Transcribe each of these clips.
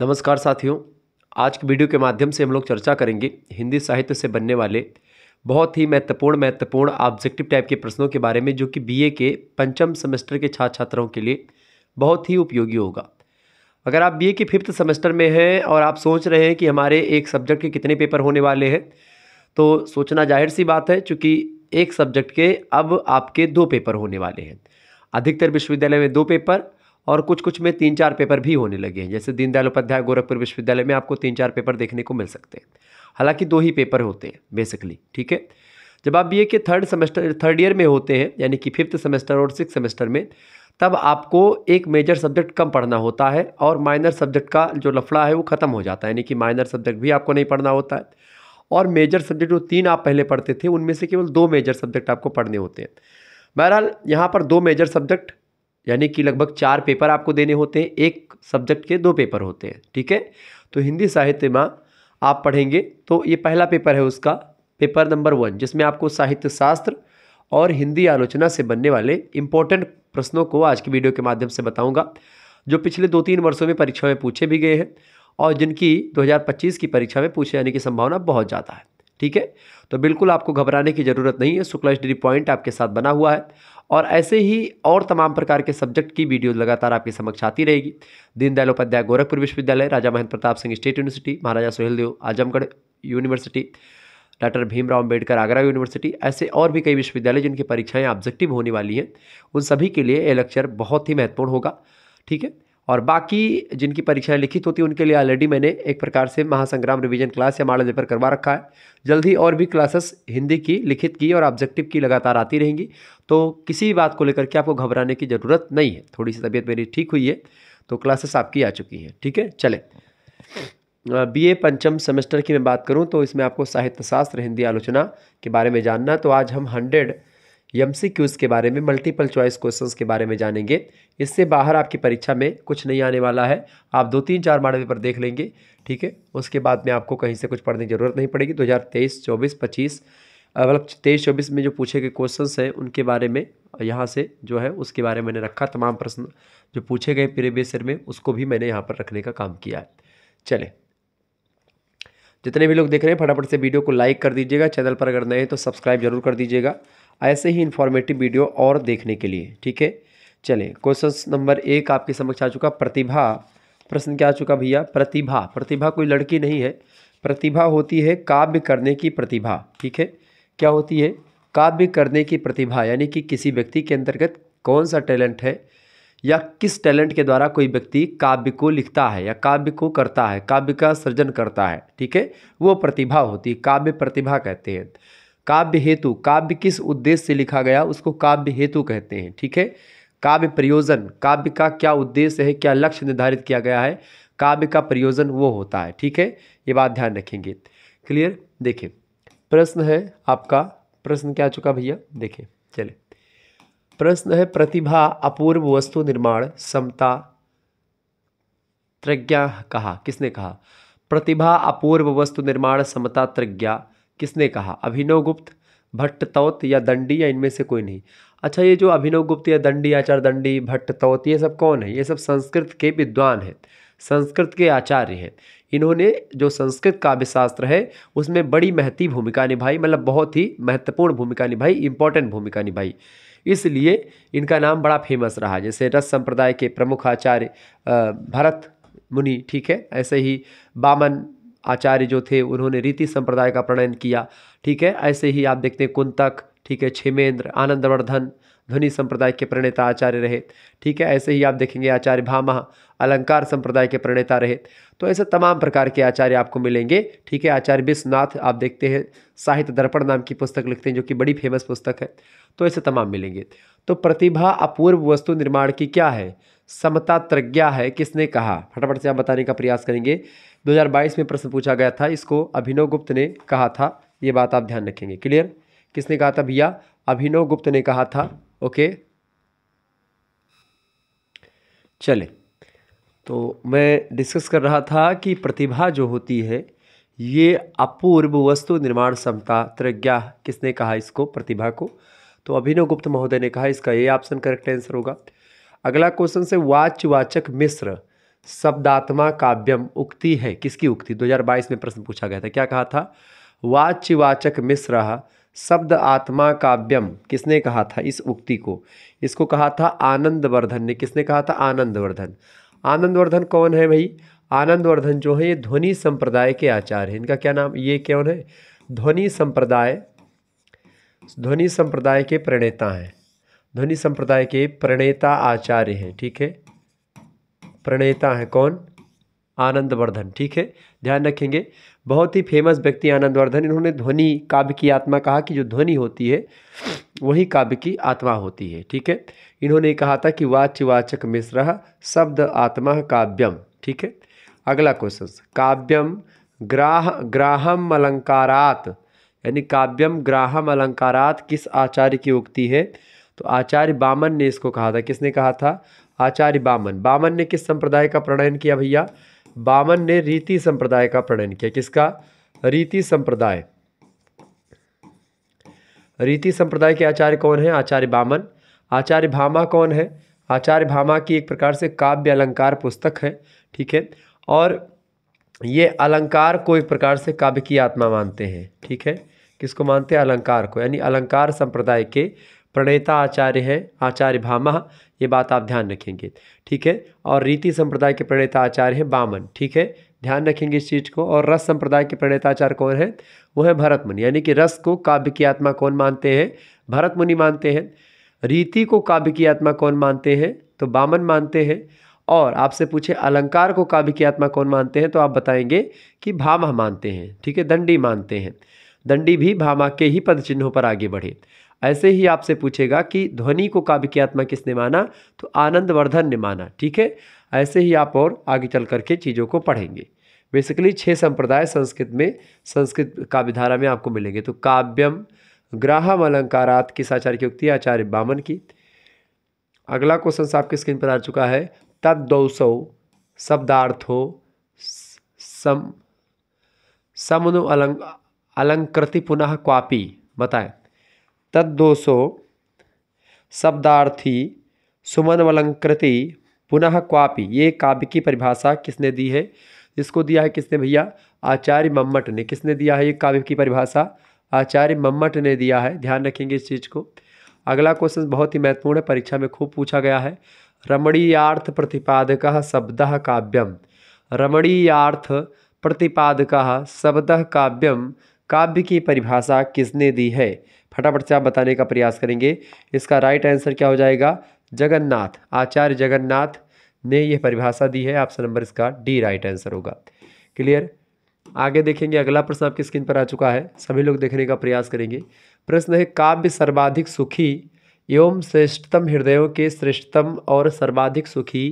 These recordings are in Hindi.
नमस्कार साथियों आज के वीडियो के माध्यम से हम लोग चर्चा करेंगे हिंदी साहित्य से बनने वाले बहुत ही महत्वपूर्ण महत्वपूर्ण ऑब्जेक्टिव टाइप के प्रश्नों के बारे में जो कि बीए के पंचम सेमेस्टर के छात्र छात्राओं के लिए बहुत ही उपयोगी होगा अगर आप बीए के फिफ्थ सेमेस्टर में हैं और आप सोच रहे हैं कि हमारे एक सब्जेक्ट के कितने पेपर होने वाले हैं तो सोचना जाहिर सी बात है चूँकि एक सब्जेक्ट के अब आपके दो पेपर होने वाले हैं अधिकतर विश्वविद्यालय में दो पेपर और कुछ कुछ में तीन चार पेपर भी होने लगे हैं जैसे दीनदयाल उपाध्याय गोरखपुर विश्वविद्यालय में आपको तीन चार पेपर देखने को मिल सकते हैं हालांकि दो ही पेपर होते हैं बेसिकली ठीक है जब आप बी के थर्ड सेमेस्टर थर्ड ईयर में होते हैं यानी कि फिफ्थ सेमेस्टर और सिक्स सेमेस्टर में तब आपको एक मेजर सब्जेक्ट कम पढ़ना होता है और माइनर सब्जेक्ट का जो लफड़ा है वो ख़त्म हो जाता है यानी कि माइनर सब्जेक्ट भी आपको नहीं पढ़ना होता है और मेजर सब्जेक्ट जो तीन आप पहले पढ़ते थे उनमें से केवल दो मेजर सब्जेक्ट आपको पढ़ने होते हैं बहरहाल यहाँ पर दो मेजर सब्जेक्ट यानी कि लगभग चार पेपर आपको देने होते हैं एक सब्जेक्ट के दो पेपर होते हैं ठीक है तो हिंदी साहित्य में आप पढ़ेंगे तो ये पहला पेपर है उसका पेपर नंबर वन जिसमें आपको साहित्य शास्त्र और हिंदी आलोचना से बनने वाले इंपॉर्टेंट प्रश्नों को आज की वीडियो के माध्यम से बताऊंगा जो पिछले दो तीन वर्षों में परीक्षा में पूछे भी गए हैं और जिनकी 2025 की परीक्षा में पूछे जाने की संभावना बहुत ज़्यादा है ठीक है तो बिल्कुल आपको घबराने की ज़रूरत नहीं है शुक्ला डिग्री पॉइंट आपके साथ बना हुआ है और ऐसे ही और तमाम प्रकार के सब्जेक्ट की वीडियो लगातार आपके समक्ष आती रहेगी दीनदयाल उपाध्याय गोरखपुर विश्वविद्यालय Raja Mahendra Pratap Singh state university Maharaja Suheldev Azamgarh university doctor Bhimrao Ambedkar Agra university ऐसे और भी कई विश्वविद्यालय जिनकी परीक्षाएं ऑब्जेक्टिव होने वाली हैं उन सभी के लिए ये लेक्चर बहुत ही महत्वपूर्ण होगा ठीक है और बाकी जिनकी परीक्षाएं लिखित होती हैं उनके लिए ऑलरेडी मैंने एक प्रकार से महासंग्राम रिवीजन क्लास या माड़ा पेपर करवा रखा है जल्द ही और भी क्लासेस हिंदी की लिखित की और ऑब्जेक्टिव की लगातार आती रहेंगी तो किसी भी बात को लेकर के आपको घबराने की ज़रूरत नहीं है थोड़ी सी तबीयत मेरी ठीक हुई है तो क्लासेस आपकी आ चुकी हैं ठीक है चले बी पंचम सेमेस्टर की मैं बात करूँ तो इसमें आपको साहित्य शास्त्र हिंदी आलोचना के बारे में जानना तो आज हम हंड्रेड एम के बारे में मल्टीपल चॉइस क्वेश्चंस के बारे में जानेंगे इससे बाहर आपकी परीक्षा में कुछ नहीं आने वाला है आप दो तीन चार मॉडल पेपर देख लेंगे ठीक है उसके बाद में आपको कहीं से कुछ पढ़ने की ज़रूरत नहीं पड़ेगी दो हज़ार तेईस चौबीस पच्चीस मतलब तेईस चौबीस में जो पूछे गए क्वेश्चन हैं उनके बारे में यहाँ से जो है उसके बारे में मैंने रखा तमाम प्रश्न जो पूछे गए प्रीवियस ईयर में उसको भी मैंने यहाँ पर रखने का काम किया है चले जितने भी लोग देख रहे हैं फटाफट से वीडियो को लाइक कर दीजिएगा चैनल पर अगर नए हैं तो सब्सक्राइब जरूर कर दीजिएगा ऐसे ही इन्फॉर्मेटिव वीडियो और देखने के लिए ठीक है चलिए क्वेश्चन नंबर एक आपके समक्ष आ चुका प्रतिभा प्रश्न क्या आ चुका भैया प्रतिभा प्रतिभा कोई लड़की नहीं है प्रतिभा होती है काव्य करने की प्रतिभा ठीक है क्या होती है काव्य करने की प्रतिभा यानी कि किसी व्यक्ति के अंतर्गत कौन सा टैलेंट है या किस टैलेंट के द्वारा कोई व्यक्ति काव्य को लिखता है या काव्य को करता है काव्य का सृजन करता है ठीक है वो प्रतिभा होती है काव्य प्रतिभा कहते हैं काव्य हेतु काव्य किस उद्देश्य से लिखा गया उसको काव्य हेतु कहते हैं ठीक है काव्य प्रयोजन काव्य का क्या उद्देश्य है क्या लक्ष्य निर्धारित किया गया है काव्य का प्रयोजन वो होता है ठीक है ये बात ध्यान रखेंगे क्लियर देखिए प्रश्न है आपका प्रश्न क्या चुका भैया देखें चले प्रश्न है प्रतिभा अपूर्व वस्तु निर्माण समता त्रज्ञा कहा किसने कहा प्रतिभा अपूर्व वस्तु निर्माण समता त्रज्ञा किसने कहा अभिनव गुप्त भट्ट तौत या दंडी या इनमें से कोई नहीं अच्छा ये जो अभिनव गुप्त या दंडी आचार्य दंडी भट्ट तौत ये सब कौन है ये सब संस्कृत के विद्वान हैं संस्कृत के आचार्य हैं इन्होंने जो संस्कृत काव्यशास्त्र है उसमें बड़ी महती भूमिका निभाई मतलब बहुत ही महत्वपूर्ण भूमिका निभाई इम्पोर्टेंट भूमिका निभाई इसलिए इनका नाम बड़ा फेमस रहा जैसे रस संप्रदाय के प्रमुख आचार्य भरत मुनि ठीक है ऐसे ही बामन आचार्य जो थे उन्होंने रीति संप्रदाय का प्रणयन किया ठीक है ऐसे ही आप देखते हैं कुंतक ठीक है क्षेमेंद्र आनंदवर्धन ध्वनि संप्रदाय के प्रणेता आचार्य रहे ठीक है ऐसे ही आप देखेंगे आचार्य भामा अलंकार संप्रदाय के प्रणेता रहे तो ऐसे तमाम प्रकार के आचार्य आपको मिलेंगे ठीक है आचार्य विश्वनाथ आप देखते हैं साहित्य दर्पण नाम की पुस्तक लिखते हैं जो कि बड़ी फेमस पुस्तक है तो ऐसे तमाम मिलेंगे तो प्रतिभा अपूर्व वस्तु निर्माण की क्या है समता प्रज्ञा है किसने कहा फटाफट से आप बताने का प्रयास करेंगे 2022 में प्रश्न पूछा गया था इसको अभिनव गुप्त ने कहा था ये बात आप ध्यान रखेंगे क्लियर किसने कहा था भैया अभिनव गुप्त ने कहा था ओके चले तो मैं डिस्कस कर रहा था कि प्रतिभा जो होती है ये अपूर्व वस्तु निर्माण क्षमता त्रज्ञा किसने कहा इसको प्रतिभा को तो अभिनव गुप्त महोदय ने कहा इसका ये ऑप्शन करेक्ट आंसर होगा अगला क्वेश्चन से वाच वाचक मिश्र शब्दात्मा काव्यम उक्ति है किसकी उक्ति 2022 में प्रश्न पूछा गया था क्या कहा था वाच्यवाचक मिश्र शब्द आत्मा काव्यम किसने कहा था इस उक्ति को इसको कहा था आनंदवर्धन ने किसने कहा था आनंदवर्धन आनंदवर्धन कौन है भाई आनंदवर्धन जो है ये ध्वनि संप्रदाय के आचार्य हैं इनका क्या नाम ये कौन है ध्वनि संप्रदाय ध्वनि संप्रदाय के प्रणेता हैं ध्वनि संप्रदाय के प्रणेता आचार्य हैं ठीक है प्रणेता हैं कौन आनंदवर्धन ठीक है ध्यान रखेंगे बहुत ही फेमस व्यक्ति आनंदवर्धन इन्होंने ध्वनि काव्य की आत्मा कहा कि जो ध्वनि होती है वही काव्य की आत्मा होती है ठीक है इन्होंने कहा था कि वाच्यवाचक मिश्र शब्द आत्मा काव्यम ठीक है अगला क्वेश्चन काव्यम ग्राह ग्राहम अलंकारात यानी काव्यम ग्राहम अलंकारात किस आचार्य की उक्ति है तो आचार्य बामन ने इसको कहा था किसने कहा था आचार्य बामन बामन ने किस संप्रदाय का प्रणयन किया भैया बामन ने रीति संप्रदाय का प्रणयन किया किसका रीति संप्रदाय रीति संप्रदाय के आचार्य कौन है आचार्य बामन आचार्य भामा कौन है आचार्य भामा की एक प्रकार से काव्य अलंकार पुस्तक है ठीक है और ये अलंकार को एक प्रकार से काव्य की आत्मा मानते हैं ठीक है किसको मानते हैं अलंकार को यानी अलंकार संप्रदाय के प्रणेता आचार्य हैं आचार्य भामा ये बात आप ध्यान रखेंगे ठीक है और रीति संप्रदाय के प्रणेता आचार्य हैं बामन ठीक है ध्यान रखेंगे इस चीज़ को और रस संप्रदाय के आचार्य कौन है वो है भरत मुनि यानी कि रस को काव्य की आत्मा कौन मानते हैं भरत मुनि मानते हैं रीति को काव्य की आत्मा कौन मानते हैं तो बामन मानते हैं और आपसे पूछे अलंकार को काव्य की आत्मा कौन मानते हैं तो आप बताएंगे कि भामह मानते हैं ठीक है दंडी मानते हैं दंडी भी भामा के ही पद चिन्हों पर आगे बढ़े ऐसे ही आपसे पूछेगा कि ध्वनि को काव्य की आत्मा किसने माना तो आनंदवर्धन ने माना ठीक है ऐसे ही आप और आगे चल करके चीज़ों को पढ़ेंगे बेसिकली छह संप्रदाय संस्कृत में संस्कृत काव्यधारा में आपको मिलेंगे तो काव्यम ग्राहम अलंकारात किस आचार्य की उक्ति आचार्य बामन की अगला क्वेश्चन आपके स्क्रीन पर आ चुका है तद्दौसौ शब्दार्थो सम समनु अलंग अलंकृति पुनः क्वापी बताएं तद्दोषो शब्दार्थी सुमनवलंकृति पुनः क्वापी ये काव्य की परिभाषा किसने दी है इसको दिया है किसने भैया आचार्य मम्मट ने किसने दिया है ये काव्य की परिभाषा आचार्य मम्मट ने दिया है ध्यान रखेंगे इस चीज़ को अगला क्वेश्चन बहुत ही महत्वपूर्ण है परीक्षा में खूब पूछा गया है रमणीयार्थ प्रतिपादक शब्द काव्यम रमणीयार्थ प्रतिपादक शब्द काव्यम काव्य की परिभाषा किसने दी है फटाफट से आप बताने का प्रयास करेंगे इसका राइट आंसर क्या हो जाएगा जगन्नाथ आचार्य जगन्नाथ ने यह परिभाषा दी है ऑप्शन नंबर इसका डी राइट आंसर होगा क्लियर आगे देखेंगे अगला प्रश्न आपकी स्क्रीन पर आ चुका है सभी लोग देखने का प्रयास करेंगे प्रश्न है काव्य सर्वाधिक सुखी एवं श्रेष्ठतम हृदयों के श्रेष्ठतम और सर्वाधिक सुखी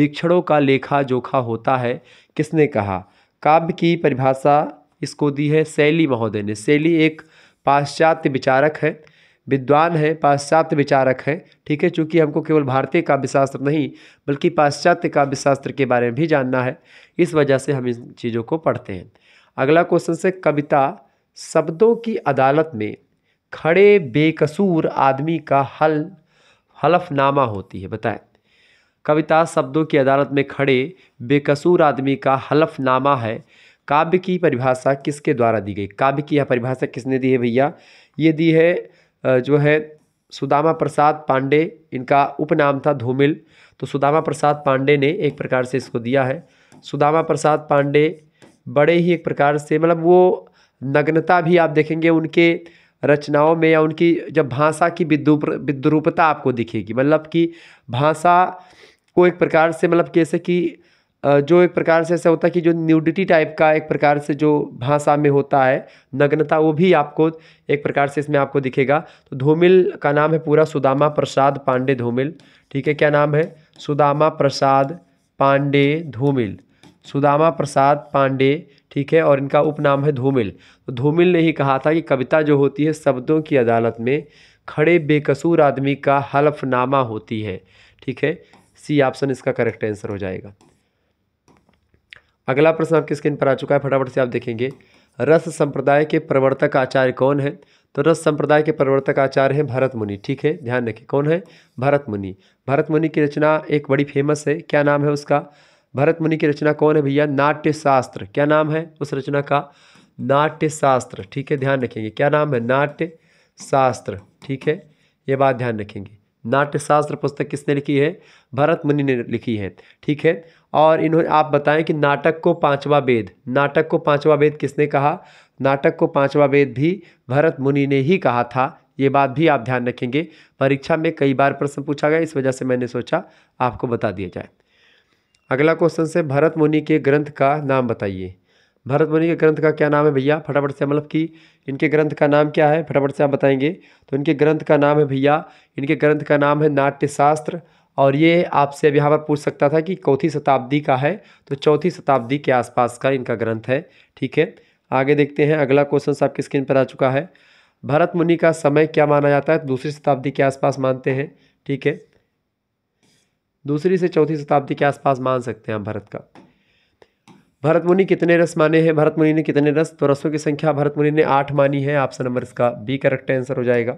वीक्षणों का लेखा जोखा होता है किसने कहा काव्य की परिभाषा इसको दी है शैली महोदय ने शैली एक पाश्चात्य विचारक है विद्वान है पाश्चात्य विचारक है ठीक है चूँकि हमको केवल भारतीय काव्यशास्त्र नहीं बल्कि पाश्चात्य काव्यशास्त्र के बारे में भी जानना है इस वजह से हम इन चीज़ों को पढ़ते हैं अगला क्वेश्चन से कविता शब्दों की अदालत में खड़े बेकसूर आदमी का हल हलफनामा होती है बताएं कविता शब्दों की अदालत में खड़े बेकसूर आदमी का हलफनामा है काव्य की परिभाषा किसके द्वारा दी गई काव्य की यह परिभाषा किसने दी है भैया ये दी है जो है सुदामा प्रसाद पांडे इनका उपनाम था धूमिल तो सुदामा प्रसाद पांडे ने एक प्रकार से इसको दिया है सुदामा प्रसाद पांडे बड़े ही एक प्रकार से मतलब वो नग्नता भी आप देखेंगे उनके रचनाओं में या उनकी जब भाषा की विद्रूपता आपको दिखेगी मतलब कि भाषा को एक प्रकार से मतलब कैसे कि जो एक प्रकार से ऐसा होता है कि जो न्यूडिटी टाइप का एक प्रकार से जो भाषा में होता है नग्नता वो भी आपको एक प्रकार से इसमें आपको दिखेगा तो धूमिल का नाम है पूरा सुदामा प्रसाद पांडे धूमिल ठीक है क्या नाम है सुदामा प्रसाद पांडे धूमिल सुदामा प्रसाद पांडे ठीक है और इनका उपनाम है धूमिल तो धूमिल ने ही कहा था कि कविता जो होती है शब्दों की अदालत में खड़े बेकसूर आदमी का हलफनामा होती है ठीक है सी ऑप्शन इसका करेक्ट आंसर हो जाएगा अगला प्रश्न आपकी स्क्रीन पर आ चुका है फटाफट से आप देखेंगे रस संप्रदाय के प्रवर्तक आचार्य कौन है तो रस संप्रदाय के प्रवर्तक आचार्य हैं भरत मुनि ठीक है ध्यान रखिए कौन है भरत मुनि भरत मुनि की रचना एक बड़ी फेमस है क्या नाम है उसका भरत मुनि की रचना कौन है भैया नाट्य शास्त्र क्या नाम है उस रचना का नाट्य शास्त्र ठीक है ध्यान रखेंगे क्या नाम है नाट्य शास्त्र ठीक है ये बात ध्यान रखेंगे नाट्य शास्त्र पुस्तक किसने लिखी है भरत मुनि ने लिखी है ठीक है और इन्होंने आप बताएं कि नाटक को पांचवा वेद नाटक को पांचवा वेद किसने कहा नाटक को पांचवा वेद भी भरत मुनि ने ही कहा था ये बात भी आप ध्यान रखेंगे परीक्षा में कई बार प्रश्न पूछा गया इस वजह से मैंने सोचा आपको बता दिया जाए अगला क्वेश्चन से भरत मुनि के ग्रंथ का नाम बताइए भरत मुनि के ग्रंथ का क्या नाम है भैया फटाफट से मतलब कि इनके ग्रंथ का नाम क्या है फटाफट से आप बताएंगे तो इनके ग्रंथ का नाम है भैया इनके ग्रंथ का नाम है नाट्यशास्त्र शास्त्र और ये आपसे अब यहाँ पर पूछ सकता था कि चौथी शताब्दी का है तो चौथी शताब्दी के आसपास का इनका ग्रंथ है ठीक है आगे देखते हैं अगला क्वेश्चन आपकी स्क्रीन पर आ चुका है भरत मुनि का समय क्या माना जाता है दूसरी शताब्दी के आसपास मानते हैं ठीक है दूसरी से चौथी शताब्दी के आसपास मान सकते हैं भरत का भरत मुनि कितने रस माने हैं भरत मुनि ने कितने रस तो रसों की संख्या भरत मुनि ने आठ मानी है ऑप्शन नंबर इसका बी करेक्ट आंसर हो जाएगा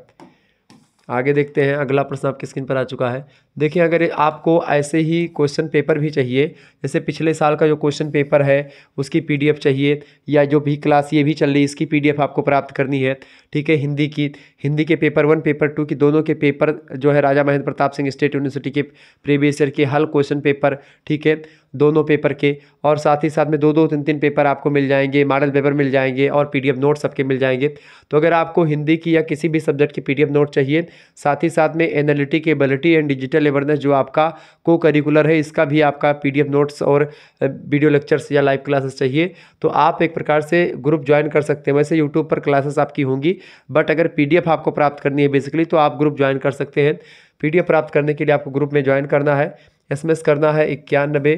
आगे देखते हैं अगला प्रश्न आपकी स्क्रीन पर आ चुका है देखिए अगर आपको ऐसे ही क्वेश्चन पेपर भी चाहिए जैसे पिछले साल का जो क्वेश्चन पेपर है उसकी पीडीएफ चाहिए या जो भी क्लास ये भी चल रही है इसकी पीडीएफ आपको प्राप्त करनी है ठीक है हिंदी की हिंदी के पेपर वन पेपर टू की दोनों के पेपर जो है राजा महेंद्र प्रताप सिंह स्टेट यूनिवर्सिटी के प्रीवियस ईयर के हल क्वेश्चन पेपर ठीक है दोनों पेपर के और साथ ही साथ में दो दो तीन तीन पेपर आपको मिल जाएंगे मॉडल पेपर मिल जाएंगे और पीडीएफ नोट्स सबके मिल जाएंगे तो अगर आपको हिंदी की या किसी भी सब्जेक्ट की पीडीएफ नोट चाहिए साथ ही साथ में analytic ability and digital awareness जो आपका को करिकुलर है इसका भी आपका पी नोट्स और वीडियो लेक्चर्स या लाइव क्लासेस चाहिए तो आप एक प्रकार से ग्रुप ज्वाइन कर सकते हैं वैसे यूट्यूब पर क्लासेस आपकी होंगी बट अगर एफ आपको प्राप्त करनी है बेसिकली तो आप ग्रुप ज्वाइन कर सकते हैं एफ प्राप्त करने के लिए आपको ग्रुप में ज्वाइन करना है एसएमएस करना है इक्यानबे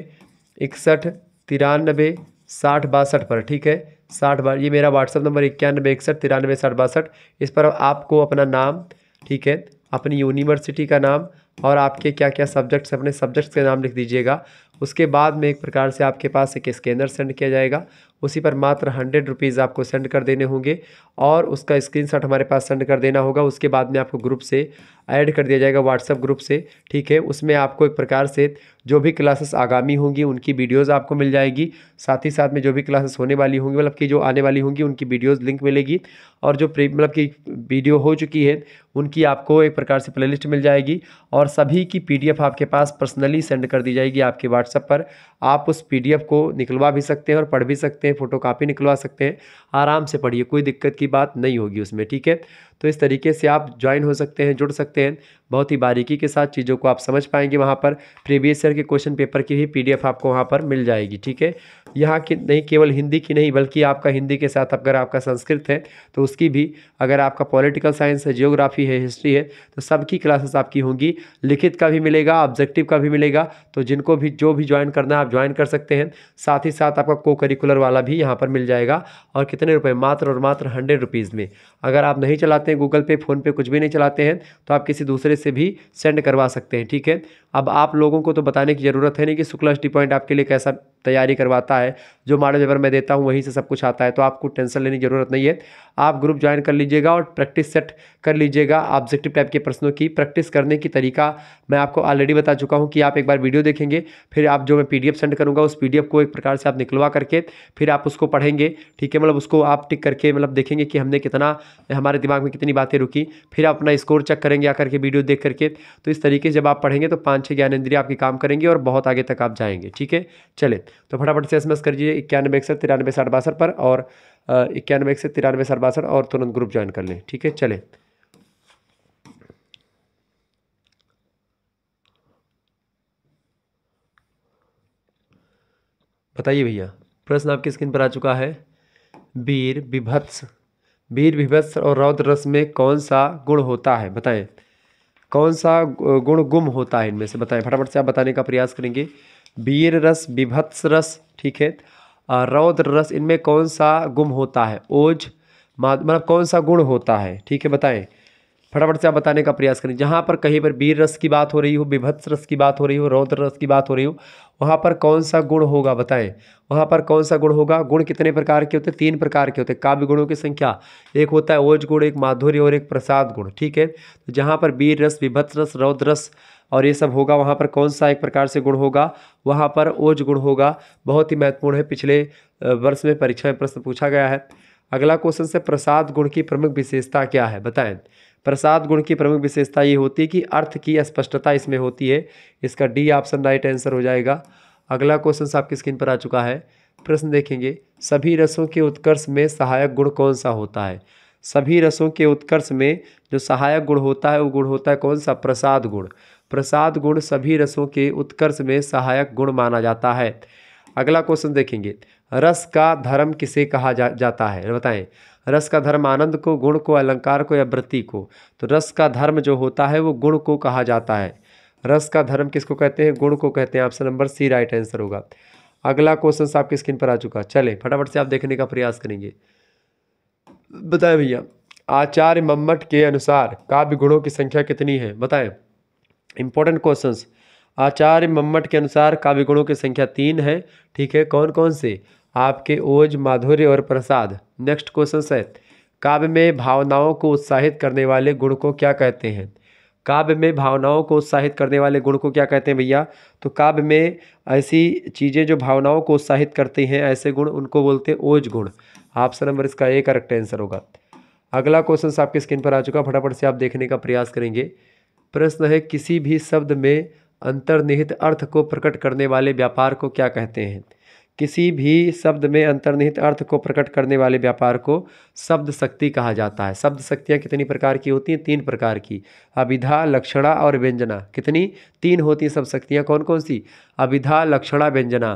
इकसठ तिरानबे साठ बासठ पर ठीक है साठ बार ये मेरा व्हाट्सअप नंबर इक्यानबे इकसठ तिरानबे साठ बासठ इस पर आपको अपना नाम ठीक है अपनी यूनिवर्सिटी का नाम और आपके क्या क्या सब्जेक्ट्स अपने सब्जेक्ट्स का नाम लिख दीजिएगा उसके बाद में एक प्रकार से आपके पास एक स्कैनर सेंड किया जाएगा उसी पर मात्र हंड्रेड रुपीज़ आपको सेंड कर देने होंगे और उसका स्क्रीनशॉट हमारे पास सेंड कर देना होगा उसके बाद में आपको ग्रुप से ऐड कर दिया जाएगा व्हाट्सअप ग्रुप से ठीक है उसमें आपको एक प्रकार से जो भी क्लासेस आगामी होंगी उनकी वीडियोस आपको मिल जाएगी साथ ही साथ में जो भी क्लासेस होने वाली होंगी मतलब कि जो आने वाली होंगी उनकी वीडियोस लिंक मिलेगी और जो मतलब कि वीडियो हो चुकी है उनकी आपको एक प्रकार से प्लेलिस्ट मिल जाएगी और सभी की पीडीएफ आपके पास पर्सनली सेंड कर दी जाएगी आपके व्हाट्सअप पर आप उस पी को निकलवा भी सकते हैं और पढ़ भी सकते हैं फ़ोटो निकलवा सकते हैं आराम से पढ़िए कोई दिक्कत की बात नहीं होगी उसमें ठीक है तो इस तरीके से आप ज्वाइन हो सकते हैं जुड़ सकते हैं बहुत ही बारीकी के साथ चीज़ों को आप समझ पाएंगे वहाँ पर प्रीवियस ईयर के क्वेश्चन पेपर की भी पीडीएफ आपको वहाँ पर मिल जाएगी ठीक है यहाँ की नहीं केवल हिंदी की नहीं बल्कि आपका हिंदी के साथ अगर आपका संस्कृत है तो उसकी भी अगर आपका पॉलिटिकल साइंस है जियोग्राफी है हिस्ट्री है तो सबकी क्लासेस आपकी होंगी लिखित का भी मिलेगा ऑब्जेक्टिव का भी मिलेगा तो जिनको भी जो भी ज्वाइन करना है आप ज्वाइन कर सकते हैं साथ ही साथ आपका को करिकुलर वाला भी यहाँ पर मिल जाएगा और कितने रुपये मात्र और मात्र हंड्रेड रुपीज़ में अगर आप नहीं चलाते हैं गूगल पे फ़ोनपे कुछ भी नहीं चलाते हैं तो आप किसी दूसरे से भी सेंड करवा सकते हैं ठीक है अब आप लोगों को तो बताने की ज़रूरत है नहीं कि शुक्ला स्टी पॉइंट आपके लिए कैसा तैयारी करवाता है है जो मॉडल पेपर मैं देता हूँ वहीं से सब कुछ आता है तो आपको टेंशन लेने की ज़रूरत नहीं है आप ग्रुप ज्वाइन कर लीजिएगा और प्रैक्टिस सेट कर लीजिएगा ऑब्जेक्टिव टाइप के प्रश्नों की प्रैक्टिस करने की तरीका मैं आपको ऑलरेडी बता चुका हूँ कि आप एक बार वीडियो देखेंगे फिर आप जो मैं पी सेंड करूँगा उस पी को एक प्रकार से आप निकलवा करके फिर आप उसको पढ़ेंगे ठीक है मतलब उसको आप टिक करके मतलब देखेंगे कि हमने कितना हमारे दिमाग में कितनी बातें रुकी फिर आप अपना स्कोर चेक करेंगे आकर के वीडियो देख करके तो इस तरीके से जब आप पढ़ेंगे तो पाँच छः इंद्रिया आपकी काम करेंगे और बहुत आगे तक आप जाएंगे ठीक है चले तो फटाफट से इसमें एस कर दीजिए इक्यानवे एक सौ तिरानवे साठ बासठ पर और इक्यानवे एक सौ तिरानवे साठ बासठ और तुरंत ग्रुप ज्वाइन कर लें ठीक है चले बताइए भैया प्रश्न आपकी स्क्रीन पर आ चुका है वीर विभत्स वीर विभत्स और रौद्र रस में कौन सा गुण होता है बताएं कौन सा गुण गुम होता है इनमें से बताएं फटाफट से आप बताने का प्रयास करेंगे वीर रस विभत्स रस ठीक है रौद्र रस इनमें कौन सा गुम होता है ओज मतलब कौन सा गुण होता है ठीक है बताएं फटाफट से आप बताने का प्रयास करें जहाँ पर कहीं पर वीर रस की बात हो रही हो विभत्स रस की बात हो रही हो रौद्र रस की बात हो रही हो वहाँ पर कौन सा गुण होगा बताएं वहाँ पर कौन सा गुण होगा गुण कितने प्रकार के होते हैं तीन प्रकार के होते हैं काव्य गुणों की संख्या एक होता है ओज गुण एक माधुर्य और एक प्रसाद गुण ठीक है तो जहाँ पर वीर रस विभत्स रस रौद्र रस और ये सब होगा वहाँ पर कौन सा एक प्रकार से गुण होगा वहाँ पर ओज गुण होगा बहुत ही महत्वपूर्ण है पिछले वर्ष में परीक्षा में प्रश्न पूछा गया है अगला क्वेश्चन से प्रसाद गुण की प्रमुख विशेषता क्या है बताएं प्रसाद गुण की प्रमुख विशेषता ये होती है कि अर्थ की स्पष्टता इसमें होती है इसका डी ऑप्शन राइट आंसर हो जाएगा अगला क्वेश्चन आपकी स्क्रीन पर आ चुका है प्रश्न देखेंगे सभी रसों के उत्कर्ष में सहायक गुण कौन सा होता है सभी रसों के उत्कर्ष में जो सहायक गुण होता है वो गुण होता है कौन सा प्रसाद गुण प्रसाद गुण सभी रसों के उत्कर्ष में सहायक गुण माना जाता है अगला क्वेश्चन देखेंगे रस का धर्म किसे कहा जा, जाता है बताएं रस का धर्म आनंद को गुण को अलंकार को या वृत्ति को तो रस का धर्म जो होता है वो गुण को कहा जाता है रस का धर्म किसको कहते हैं गुण को कहते हैं option number C right answer होगा अगला क्वेश्चन आपके स्क्रीन पर आ चुका चले फटाफट से आप देखने का प्रयास करेंगे बताएं भैया आचार्य मम्मट के अनुसार काव्य गुणों की संख्या कितनी है बताएं इंपॉर्टेंट क्वेश्चंस आचार्य मम्मट के अनुसार काव्य गुणों की संख्या तीन है ठीक है कौन कौन से आपके ओज माधुर्य और प्रसाद नेक्स्ट क्वेश्चन है काव्य में भावनाओं को उत्साहित करने वाले गुण को क्या कहते हैं काव्य में भावनाओं को उत्साहित करने वाले गुण को क्या कहते हैं भैया तो काव्य में ऐसी चीज़ें जो भावनाओं को उत्साहित करती हैं ऐसे गुण उनको बोलते हैं ओज गुण ऑप्शन नंबर इसका ए करेक्ट आंसर होगा अगला क्वेश्चन आपके स्क्रीन पर आ चुका फटाफट से आप देखने का प्रयास करेंगे प्रश्न है किसी भी शब्द में अंतर्निहित अर्थ को प्रकट करने वाले व्यापार को क्या कहते हैं किसी भी शब्द में अंतर्निहित अर्थ को प्रकट करने वाले व्यापार को शब्द शक्ति कहा जाता है शब्द शक्तियाँ कितनी प्रकार की होती हैं तीन प्रकार की अभिधा लक्षणा और व्यंजना कितनी तीन होती हैं शब्द शक्तियाँ कौन कौन सी अभिधा लक्षणा व्यंजना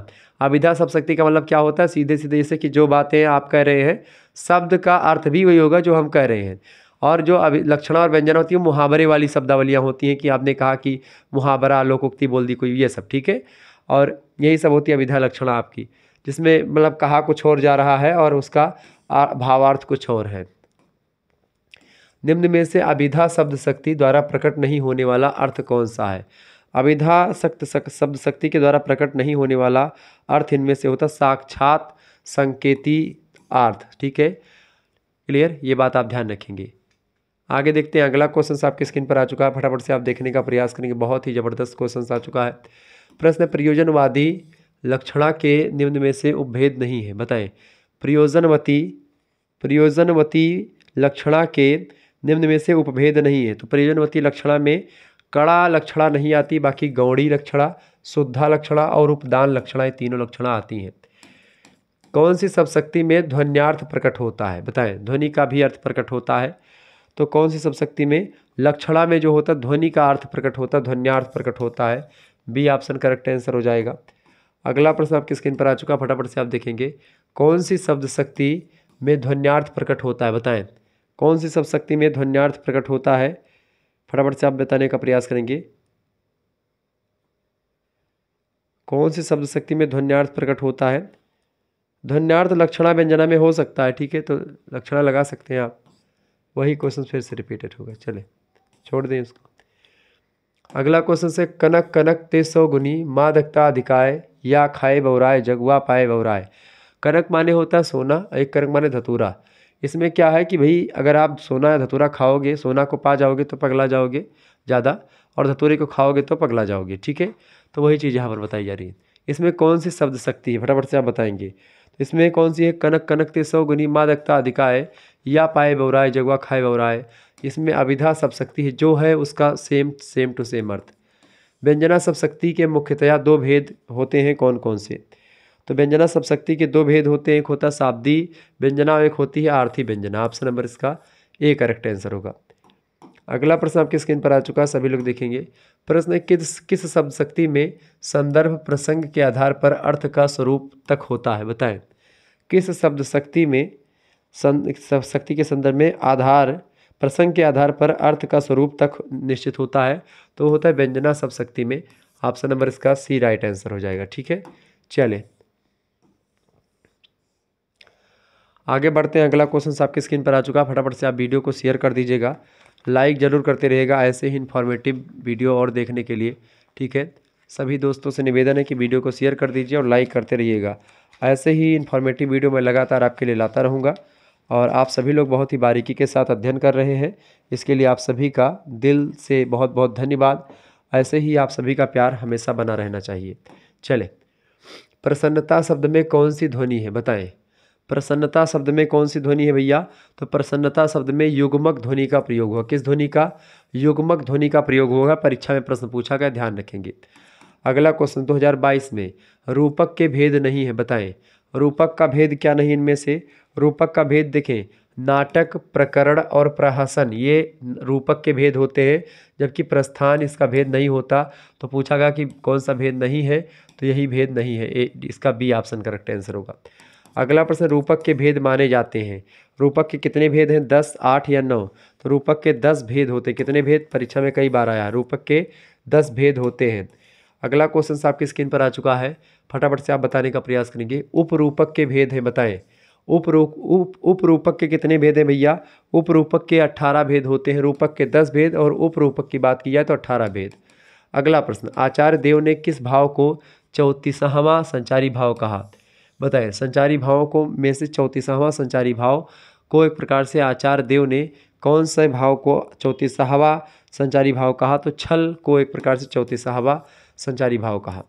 अभिधा शब्द शक्ति का मतलब क्या होता है सीधे सीधे जैसे कि जो बातें आप कह रहे हैं शब्द का अर्थ भी वही होगा जो हम कह रहे हैं और जो अभी लक्षण और व्यंजन होती है मुहावरे वाली शब्दावलियाँ होती हैं कि आपने कहा कि मुहावरा लोकोक्ति बोल दी कोई ये सब ठीक है और यही सब होती है विधा लक्षण आपकी जिसमें मतलब कहा कुछ और जा रहा है और उसका भावार्थ कुछ और है निम्न में से अभिधा शब्द शक्ति द्वारा प्रकट नहीं होने वाला अर्थ कौन सा है अभिधा शक्त शब्द शक्ति के द्वारा प्रकट नहीं होने वाला अर्थ इनमें से होता साक्षात संकेती अर्थ ठीक है क्लियर ये बात आप ध्यान रखेंगे आगे देखते हैं अगला क्वेश्चन आपकी स्क्रीन पर आ चुका है फटाफट से आप देखने का प्रयास करेंगे बहुत ही ज़बरदस्त क्वेश्चन आ चुका है प्रश्न प्रयोजनवादी लक्षणा के निम्न में से उपभेद नहीं है बताएं प्रयोजनवती प्रयोजनवती लक्षणा के निम्न में से उपभेद नहीं है तो प्रयोजनवती लक्षणा में कड़ा लक्षणा नहीं आती बाकी गौड़ी लक्षणा शुद्धा लक्षणा और उपदान लक्षणा ये तीनों लक्षणा आती हैं कौन सी सबशक्ति में ध्वन्यार्थ प्रकट होता है बताएं ध्वनि का भी अर्थ प्रकट होता है तो कौन सी सबशक्ति में लक्षणा में जो होता है ध्वनि का अर्थ प्रकट होता है ध्वन्यार्थ प्रकट होता है बी ऑप्शन करेक्ट आंसर हो जाएगा अगला प्रश्न आपकी स्क्रीन पर आ चुका फटाफट से आप देखेंगे कौन सी शब्द शक्ति में ध्वन्यार्थ प्रकट होता है बताएं कौन सी शब्द शक्ति में ध्वन्यार्थ प्रकट होता है फटाफट से आप बताने का प्रयास करेंगे कौन सी शब्द शक्ति में ध्वन्यार्थ प्रकट होता है ध्वन्यार्थ लक्षणा व्यंजना में हो सकता है ठीक है तो लक्षणा लगा सकते हैं आप वही क्वेश्चन फिर से रिपीटेड होगा चले छोड़ दें उसको अगला क्वेश्चन से कनक कनक ते सौ गुनी माँ दक्ता अधिकाय या खाए बौराय जगवा पाए बौराय कनक माने होता है सोना एक कनक माने धतूरा इसमें क्या है कि भाई अगर आप सोना या धतूरा खाओगे सोना को पा जाओगे तो पगला जाओगे ज़्यादा और धतूरे को खाओगे तो पगला जाओगे ठीक है तो वही चीज़ यहाँ पर बताई जा रही है इसमें कौन सी शब्द शक्ति है फटाफट से आप बताएंगे तो इसमें कौन सी है कनक कनक ते सौ गुनी माँ दक्ता अधिकाय या पाए बौराय जगवा खाए बौराय इसमें अभिधा सबशक्ति है जो है उसका सेम सेम टू सेम अर्थ व्यंजना सबशक्ति के मुख्यतया दो भेद होते हैं कौन कौन से तो व्यंजना सबशक्ति के दो भेद होते हैं एक होता है शाब्दी व्यंजना और एक होती है आर्थी व्यंजना ऑप्शन नंबर इसका ए करेक्ट आंसर होगा अगला प्रश्न आपकी स्क्रीन पर आ चुका है सभी लोग देखेंगे प्रश्न किस किस शब्द शक्ति में संदर्भ प्रसंग के आधार पर अर्थ का स्वरूप तक होता है बताएं किस शब्द शक्ति में शक्ति के संदर्भ में आधार प्रसंग के आधार पर अर्थ का स्वरूप तक निश्चित होता है तो होता है व्यंजना शक्ति में ऑप्शन नंबर इसका सी राइट आंसर हो जाएगा ठीक है चले आगे बढ़ते हैं अगला क्वेश्चन आपकी स्क्रीन पर आ चुका फटाफट से आप वीडियो को शेयर कर दीजिएगा लाइक ज़रूर करते रहेगा ऐसे ही इन्फॉर्मेटिव वीडियो और देखने के लिए ठीक है सभी दोस्तों से निवेदन है कि वीडियो को शेयर कर दीजिए और लाइक करते रहिएगा ऐसे ही इन्फॉर्मेटिव वीडियो मैं लगातार आपके लिए लाता रहूँगा और आप सभी लोग बहुत ही बारीकी के साथ अध्ययन कर रहे हैं इसके लिए आप सभी का दिल से बहुत बहुत धन्यवाद ऐसे ही आप सभी का प्यार हमेशा बना रहना चाहिए चले प्रसन्नता शब्द में कौन सी ध्वनि है बताएं प्रसन्नता शब्द में कौन सी ध्वनि है भैया तो प्रसन्नता शब्द में युग्मक ध्वनि का प्रयोग होगा किस ध्वनि का युग्मक ध्वनि का प्रयोग होगा परीक्षा में प्रश्न पूछा गया ध्यान रखेंगे अगला क्वेश्चन 2022 में रूपक के भेद नहीं है बताएं रूपक का भेद क्या नहीं इनमें से रूपक का भेद देखें नाटक प्रकरण और प्रहसन ये रूपक के भेद होते हैं जबकि प्रस्थान इसका भेद नहीं होता तो पूछा गया कि कौन सा भेद नहीं है तो यही भेद नहीं है ए, इसका बी ऑप्शन करेक्ट आंसर होगा अगला प्रश्न रूपक के भेद माने जाते हैं रूपक के कितने भेद हैं दस आठ या नौ तो रूपक के दस भेद होते हैं कितने भेद परीक्षा में कई बार आया रूपक के दस भेद होते हैं अगला क्वेश्चन आपकी स्क्रीन पर आ चुका है फटाफट से आप बताने का प्रयास करेंगे उपरूपक के भेद हैं बताएं उपरूप उप उपरूपक के कितने भेद हैं भैया उपरूपक के अट्ठारह भेद होते हैं रूपक के दस भेद और उपरूपक की बात की जाए तो अट्ठारह भेद अगला प्रश्न आचार्य देव ने किस भाव को चौतीसहवा संचारी भाव कहा बताए संचारी भावों को में से चौतीसहवा संचारी भाव को एक प्रकार से आचार्य देव ने कौन से भाव को चौतीसहवा संचारी भाव कहा तो छल को एक प्रकार से चौतीसहवा संचारी भाव कहा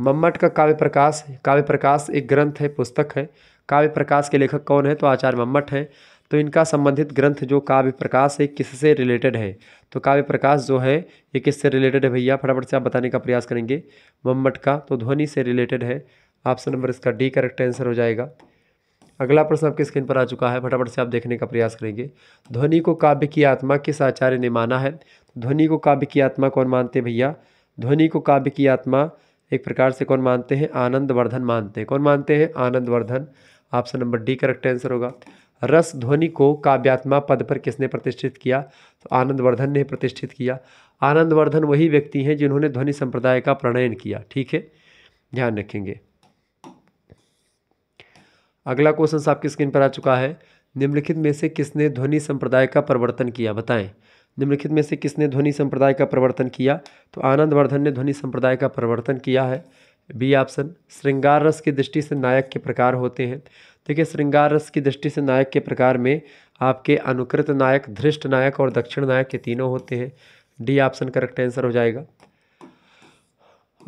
मम्मट का काव्य प्रकाश काव्य प्रकाश एक ग्रंथ है पुस्तक है काव्य प्रकाश के लेखक कौन है तो आचार्य मम्मट हैं तो इनका संबंधित ग्रंथ जो काव्य प्रकाश है किससे रिलेटेड है तो काव्य प्रकाश जो है ये किससे रिलेटेड है भैया फटाफट से आप बताने का प्रयास करेंगे मम्मट का तो ध्वनि से रिलेटेड है ऑप्शन नंबर इसका डी करेक्ट आंसर हो जाएगा अगला प्रश्न आपकी स्क्रीन पर आ चुका है फटाफट से आप देखने का प्रयास करेंगे ध्वनि को काव्य की आत्मा किस आचार्य ने माना है ध्वनि को काव्य की आत्मा कौन मानते हैं भैया ध्वनि को काव्य की आत्मा एक प्रकार से कौन मानते हैं आनंद वर्धन मानते हैं कौन मानते हैं Anand Vardhan option number D correct answer होगा रस ध्वनि को काव्यात्मा पद पर किसने प्रतिष्ठित किया तो आनंदवर्धन ने प्रतिष्ठित किया आनंदवर्धन वही व्यक्ति हैं जिन्होंने ध्वनि संप्रदाय का प्रणयन किया ठीक है ध्यान रखेंगे अगला क्वेश्चन साहब की स्क्रीन पर आ चुका है निम्नलिखित में से किसने ध्वनि संप्रदाय का प्रवर्तन किया बताएं निम्नलिखित में से किसने ध्वनि संप्रदाय का प्रवर्तन किया तो आनंदवर्धन ने ध्वनि संप्रदाय का प्रवर्तन किया है बी ऑप्शन श्रृंगार रस की दृष्टि से नायक के प्रकार होते हैं देखिए श्रृंगार रस की दृष्टि से नायक के प्रकार में आपके अनुकृत नायक धृष्ट नायक और दक्षिण नायक ये तीनों होते हैं डी ऑप्शन करेक्ट आंसर हो जाएगा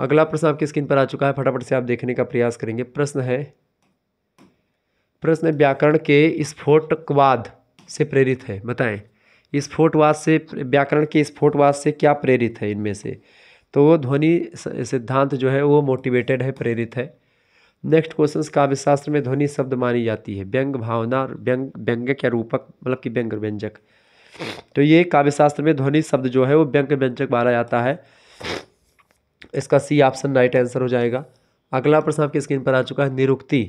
अगला प्रश्न आपकी स्क्रीन पर आ चुका है फटाफट से आप देखने का प्रयास करेंगे प्रश्न है प्रश्न व्याकरण के स्फोटकवाद से प्रेरित है बताएं स्फोटवाद से व्याकरण के स्फोटवाद से क्या प्रेरित है इनमें से तो वो ध्वनि सिद्धांत जो है वो मोटिवेटेड है प्रेरित है नेक्स्ट क्वेश्चन काव्य शास्त्र में ध्वनि शब्द मानी जाती है व्यंग भावना व्यंग व्यंगक या रूपक मतलब कि व्यंग व्यंजक तो ये काव्य शास्त्र में ध्वनि शब्द जो है वो व्यंग व्यंजक माना जाता है इसका सी ऑप्शन राइट आंसर हो जाएगा अगला प्रश्न आपकी स्क्रीन पर आ चुका है निरुक्ति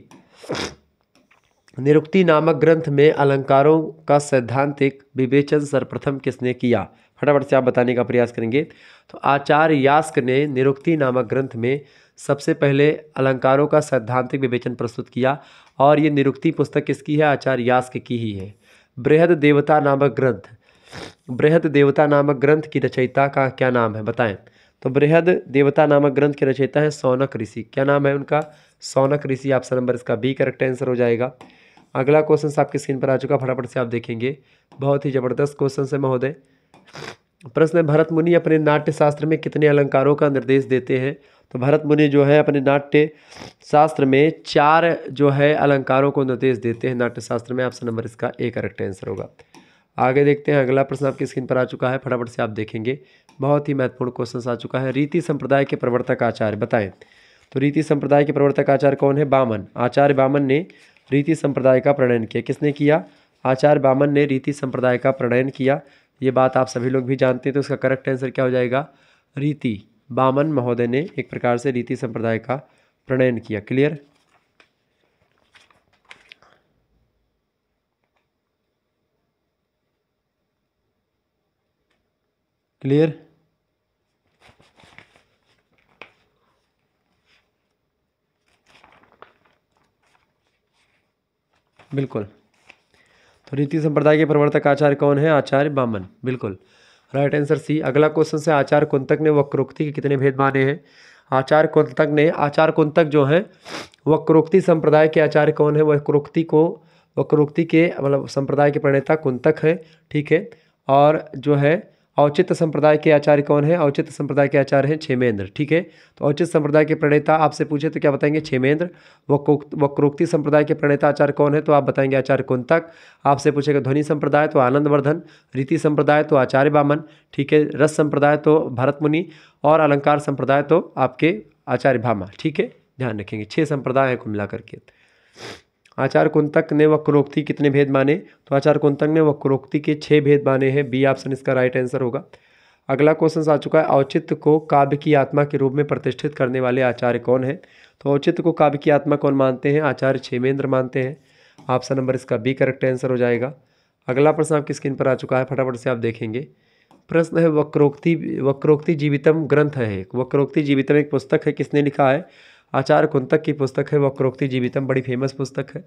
निरुक्ति नामक ग्रंथ में अलंकारों का सैद्धांतिक विवेचन सर्वप्रथम किसने किया फटाफट से आप बताने का प्रयास करेंगे तो आचार्य यास्क ने निरुक्ति नामक ग्रंथ में सबसे पहले अलंकारों का सैद्धांतिक विवेचन प्रस्तुत किया और ये निरुक्ति पुस्तक किसकी है आचार्य यास्क की ही है बृहद देवता नामक ग्रंथ बृहद देवता नामक ग्रंथ की रचयिता का क्या नाम है बताएं तो बृहद देवता नामक ग्रंथ के रचयिता है सौनक ऋषि क्या नाम है उनका सौनक ऋषि ऑप्शन नंबर इसका बी करेक्ट आंसर हो जाएगा अगला क्वेश्चन आपकी स्क्रीन पर आ चुका फटाफट से आप देखेंगे बहुत ही ज़बरदस्त क्वेश्चन है महोदय प्रश्न है भरत मुनि अपने नाट्य शास्त्र में कितने अलंकारों का निर्देश देते हैं तो भरत मुनि जो है अपने नाट्य शास्त्र में चार जो है अलंकारों को निर्देश देते हैं नाट्य शास्त्र में ऑप्शन नंबर इसका ए करेक्ट आंसर होगा आगे देखते हैं अगला प्रश्न आपकी स्क्रीन पर आ चुका है फटाफट से आप देखेंगे बहुत ही महत्वपूर्ण क्वेश्चन आ चुका है रीति संप्रदाय के प्रवर्तक आचार्य बताएं तो रीति संप्रदाय के प्रवर्तक आचार्य कौन है बामन आचार्य बामन ने रीति संप्रदाय का प्रणयन किया किसने किया आचार्य बामन ने रीति संप्रदाय का प्रणयन किया ये बात आप सभी लोग भी जानते हैं तो इसका करेक्ट आंसर क्या हो जाएगा रीति बामन महोदय ने एक प्रकार से रीति संप्रदाय का प्रणयन किया क्लियर क्लियर बिल्कुल तो रीति संप्रदाय के प्रवर्तक आचार्य कौन है आचार्य बामन बिल्कुल राइट आंसर सी अगला क्वेश्चन से आचार्य कुंतक ने वक्रोक्ति के कितने भेद माने हैं आचार्य कुंतक ने आचार्य कुंतक जो हैं वक्रोक्ति संप्रदाय के आचार्य कौन है वक्रोक्ति को वक्रोक्ति के मतलब संप्रदाय के प्रणेता कुंतक है ठीक है और जो है औचित्य संप्रदाय के आचार्य कौन है औचित्य संप्रदाय के आचार्य हैं छेमेंद्र ठीक है तो औचित्य संप्रदाय के प्रणेता आपसे पूछे तो क्या बताएंगे छेमेंद्र वक्रोक्ति संप्रदाय के प्रणेता आचार्य कौन है तो आप बताएंगे आचार्य कुंतक आपसे पूछेगा ध्वनि संप्रदाय तो आनंदवर्धन रीति संप्रदाय तो आचार्य बामन ठीक है रस संप्रदाय तो भरत मुनि और अलंकार संप्रदाय तो आपके आचार्य भामा ठीक है ध्यान रखेंगे छः संप्रदाय को मिला करके आचार कुंतक ने वक्रोक्ति कितने भेद माने तो आचार कुंतक ने वक्रोक्ति के छः भेद माने हैं बी ऑप्शन इसका राइट आंसर होगा अगला क्वेश्चन आ चुका है औचित्य को काव्य की आत्मा के रूप में प्रतिष्ठित करने वाले आचार्य कौन है तो औचित्य को काव्य की आत्मा कौन मानते हैं आचार्य क्षेमेंद्र मानते हैं ऑप्शन नंबर इसका बी करेक्ट आंसर हो जाएगा अगला प्रश्न आपकी स्क्रीन पर आ चुका है फटाफट से आप देखेंगे प्रश्न है वक्रोक्ति वक्रोक्ति जीवितम ग्रंथ है वक्रोक्ति जीवितम एक पुस्तक है किसने लिखा है आचार्य कुंतक की पुस्तक है वक्रोक्ति जीवितम बड़ी फेमस पुस्तक है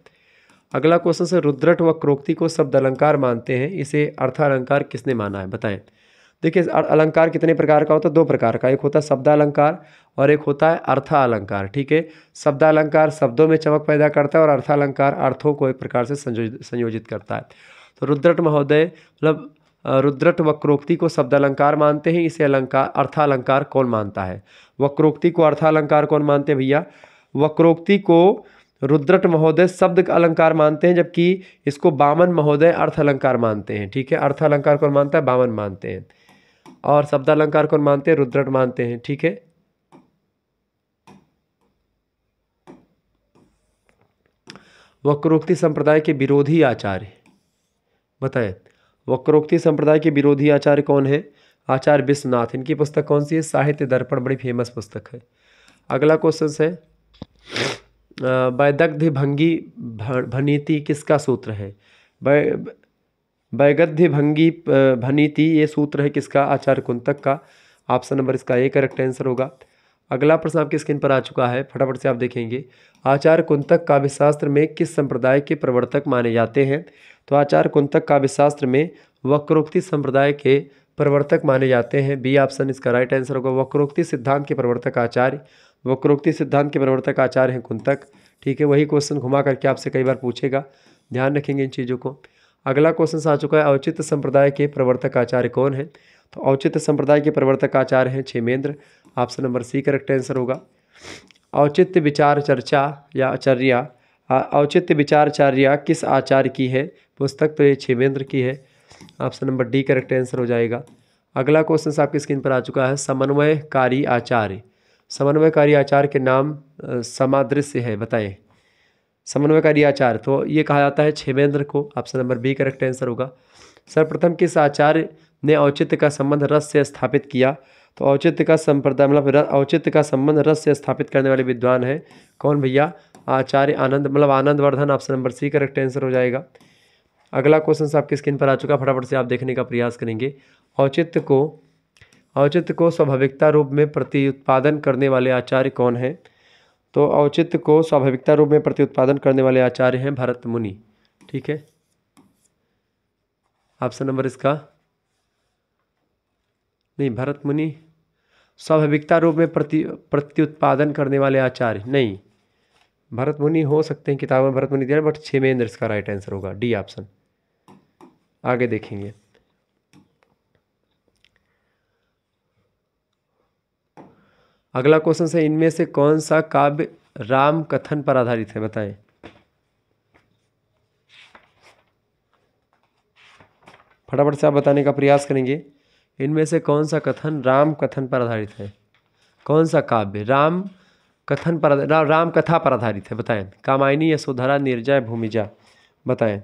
अगला क्वेश्चन से रुद्रट वक्रोक्ति को शब्द अलंकार मानते हैं इसे अर्थालंकार किसने माना है बताएं देखिए अलंकार कितने प्रकार का होता है दो प्रकार का एक होता है शब्दालंकार और एक होता है अर्थालंकार ठीक है शब्दालंकार शब्दों में चमक पैदा करता है और अर्थालंकार अर्थों को एक प्रकार से संयोजित करता है तो रुद्रट महोदय मतलब रुद्रट वक्रोक्ति को शब्द अलंकार मानते हैं इसे अलंकार अर्थालंकार कौन मानता है वक्रोक्ति को अर्थालंकार कौन मानते हैं भैया वक्रोक्ति को रुद्रट महोदय शब्द का अलंकार मानते हैं जबकि इसको बामन महोदय अर्थ अलंकार मानते हैं ठीक है अर्थ अलंकार कौन मानता है बामन मानते हैं और शब्द अलंकार कौन मानते हैं रुद्रट मानते हैं ठीक है वक्रोक्ति संप्रदाय के विरोधी आचार्य बताएं वक्रोक्ति संप्रदाय के विरोधी आचार्य कौन है आचार्य विश्वनाथ इनकी पुस्तक कौन सी है साहित्य दर्पण बड़ी फेमस पुस्तक है अगला क्वेश्चन है वैदग्ध भंगी भनीति किसका सूत्र है वैगध्य भंगी भनीति ये सूत्र है किसका आचार्य कुंतक का ऑप्शन नंबर इसका ए करेक्ट आंसर होगा अगला प्रश्न आपकी स्क्रीन पर आ चुका है फटाफट से आप देखेंगे आचार्य कुंतक काव्यशास्त्र में किस संप्रदाय के प्रवर्तक माने जाते हैं तो आचार्य कुंतक काव्यशास्त्र में वक्रोक्ति संप्रदाय के प्रवर्तक माने जाते हैं बी ऑप्शन इसका राइट आंसर होगा वक्रोक्ति सिद्धांत के प्रवर्तक आचार्य वक्रोक्ति सिद्धांत के प्रवर्तक आचार्य हैं कुंतक ठीक है वही क्वेश्चन घुमा करके आपसे कई बार पूछेगा ध्यान रखेंगे इन चीज़ों को अगला क्वेश्चन आ चुका है औचित्य संप्रदाय के प्रवर्तक आचार्य कौन है तो औचित्य संप्रदाय के प्रवर्तक आचार्य हैं Kshemendra option number C correct answer होगा औचित्य विचार चर्चा या आचार्या औचित्य चार्या किस आचार्य की है पुस्तक तो ये की है option number D correct answer हो जाएगा अगला क्वेश्चन आपकी स्क्रीन पर आ चुका है समन्वयकारी आचार्य समन्वयकारी आचार्य के नाम समादृश्य है बताएं समन्वयकारी आचार्य तो ये कहा जाता है छेमेंद्र को option number B correct answer होगा सर्वप्रथम किस आचार्य ने औचित्य का संबंध रस से स्थापित किया तो औचित्य का संप्रदाय मतलब औचित्य का संबंध रस से स्थापित करने वाले विद्वान है कौन भैया आचार्य आनंद मतलब Anand Vardhan option number C correct answer हो जाएगा अगला क्वेश्चन आपकी स्क्रीन पर आ चुका फटाफट से आप देखने का प्रयास करेंगे औचित्य को औचित्य को स्वाभाविकता रूप में उत्पादन करने वाले आचार्य कौन हैं तो औचित्य को स्वाभाविकता रूप में उत्पादन करने वाले आचार्य हैं भरत मुनि ठीक है ऑप्शन नंबर इसका नहीं भरत मुनि स्वाभाविकता रूप में प्रति प्रत्युत्पादन करने वाले आचार्य नहीं भरत मुनि हो सकते हैं किताब में भरत मुनि दिया बट इंद्र इसका राइट आंसर होगा डी ऑप्शन आगे देखेंगे अगला क्वेश्चन है इनमें से कौन सा काव्य राम कथन पर आधारित है बताएं फटाफट से आप बताने का प्रयास करेंगे इनमें से कौन सा कथन राम कथन पर आधारित है कौन सा काव्य राम कथन पर रा, राम कथा पर आधारित है बताएं कामायनी यशोधरा निर्जय भूमिजा बताएं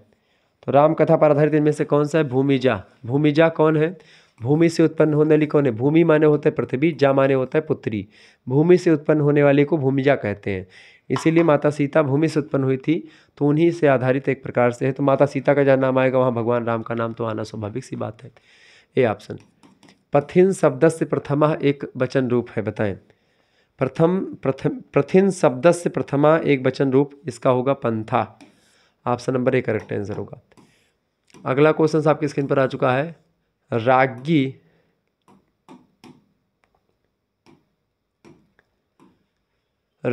तो राम कथा पर आधारित इनमें से कौन सा है भूमिजा भूमिजा कौन है भूमि से उत्पन्न होने वाली कौन है भूमि माने होता है पृथ्वी जा माने होता है पुत्री भूमि से उत्पन्न होने वाले को भूमिजा कहते हैं इसीलिए माता सीता भूमि से उत्पन्न हुई थी तो उन्हीं से आधारित एक प्रकार से है तो माता सीता का जहाँ नाम आएगा वहाँ भगवान राम का नाम तो आना स्वाभाविक सी बात है ये ऑप्शन पथिन शब्द से प्रथमा एक वचन रूप है बताएं प्रथम प्रथम प्रथिन शब्द से प्रथमा एक वचन रूप इसका होगा पंथा option number A correct answer होगा अगला क्वेश्चन आपकी स्क्रीन पर आ चुका है रागी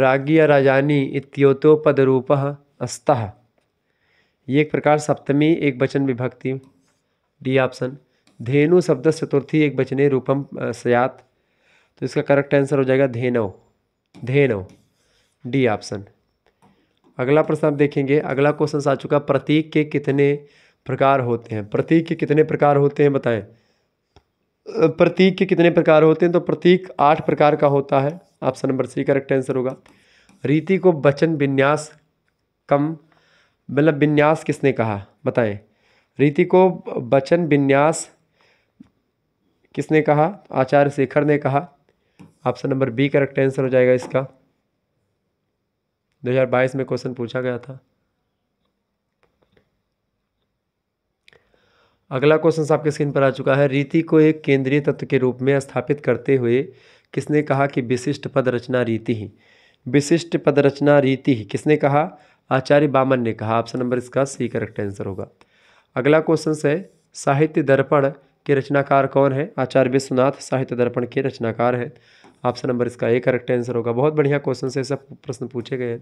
रागी या राजानी इतोपद रूप अस्तः ये एक प्रकार सप्तमी एक वचन विभक्ति डी ऑप्शन धेनु शब्द चतुर्थी एक बचने रूपम सयात तो इसका करेक्ट आंसर हो जाएगा धेनव धेनव डी ऑप्शन अगला प्रश्न आप देखेंगे अगला क्वेश्चन आ चुका प्रतीक के कितने प्रकार होते हैं प्रतीक के कितने प्रकार होते हैं बताएं प्रतीक के कितने प्रकार होते हैं तो प्रतीक आठ प्रकार का होता है option number C correct answer होगा रीति को वचन विन्यास कम मतलब विन्यास किसने कहा बताएं रीति को वचन विन्यास किसने कहा आचार्य शेखर ने कहा option number B correct answer हो जाएगा इसका 2022 में क्वेश्चन पूछा गया था अगला क्वेश्चन आपके स्क्रीन पर आ चुका है रीति को एक केंद्रीय तत्व के रूप में स्थापित करते हुए किसने कहा कि विशिष्ट पद रचना रीति ही विशिष्ट पद रचना रीति ही किसने कहा आचार्य बामन ने कहा ऑप्शन नंबर इसका सी करेक्ट आंसर होगा अगला क्वेश्चन है साहित्य दर्पण के रचनाकार कौन है आचार्य विश्वनाथ साहित्य दर्पण के रचनाकार हैं ऑप्शन नंबर इसका ए करेक्ट आंसर होगा बहुत बढ़िया क्वेश्चन से सब प्रश्न पूछे गए हैं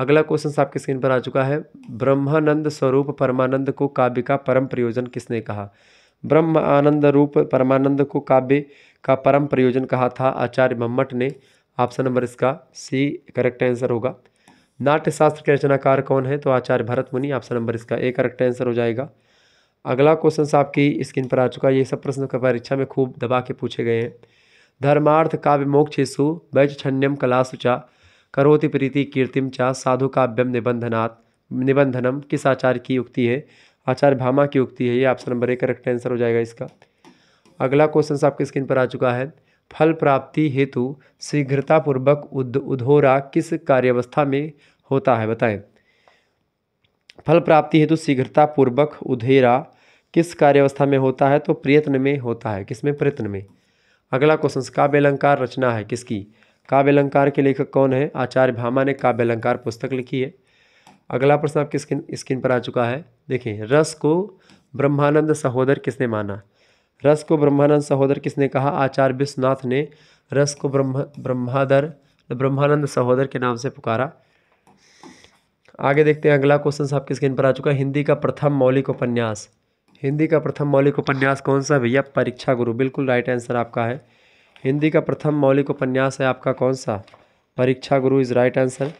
अगला क्वेश्चन आपके स्क्रीन पर आ चुका है ब्रह्मानंद स्वरूप परमानंद को काव्य का परम प्रयोजन किसने कहा ब्रह्म आनंद रूप परमानंद को काव्य का परम प्रयोजन कहा था आचार्य मम्मट ने ऑप्शन नंबर इसका सी करेक्ट आंसर होगा नाट्यशास्त्र के रचनाकार कौन है तो आचार्य भरत मुनि ऑप्शन नंबर इसका ए करेक्ट आंसर हो जाएगा अगला क्वेश्चन आपकी स्क्रीन पर आ चुका है ये सब प्रश्न परीक्षा में खूब दबा के पूछे गए हैं धर्मार्थ काव्य मोक्षेशु वैजन्यम कलासुचा करोति प्रीति कीर्तिम चा साधु काव्यम निबंधनात् निबंधनम किस आचार्य की युक्ति है आचार्य भामा की युक्ति है ये ऑप्शन नंबर एक करेक्ट आंसर हो जाएगा इसका अगला क्वेश्चन की स्क्रीन पर आ चुका है फल प्राप्ति हेतु शीघ्रतापूर्वक उद उधोरा किस कार्यावस्था में होता है बताएं फल प्राप्ति हेतु शीघ्रतापूर्वक उधेरा किस अवस्था में होता है तो प्रयत्न में होता है किसमें प्रयत्न में अगला क्वेश्चन काव्य अलंकार रचना है किसकी काव्य अलंकार के लेखक कौन है आचार्य भामा ने काव्य अलंकार पुस्तक लिखी है अगला प्रश्न आपकी स्क्रीन स्क्रीन पर आ चुका है देखें रस को ब्रह्मानंद सहोदर किसने माना रस को ब्रह्मानंद सहोदर किसने कहा आचार्य विश्वनाथ ने रस को ब्रह्म ब्रह्मादर ब्रह्मानंद सहोदर के नाम से पुकारा आगे देखते हैं अगला क्वेश्चन आपकी स्क्रीन पर आ चुका है हिंदी का प्रथम मौलिक उपन्यास हिंदी का प्रथम मौलिक उपन्यास कौन सा भैया परीक्षा गुरु बिल्कुल राइट आंसर आपका है हिंदी का प्रथम मौलिक उपन्यास है आपका कौन सा परीक्षा गुरु इज़ राइट आंसर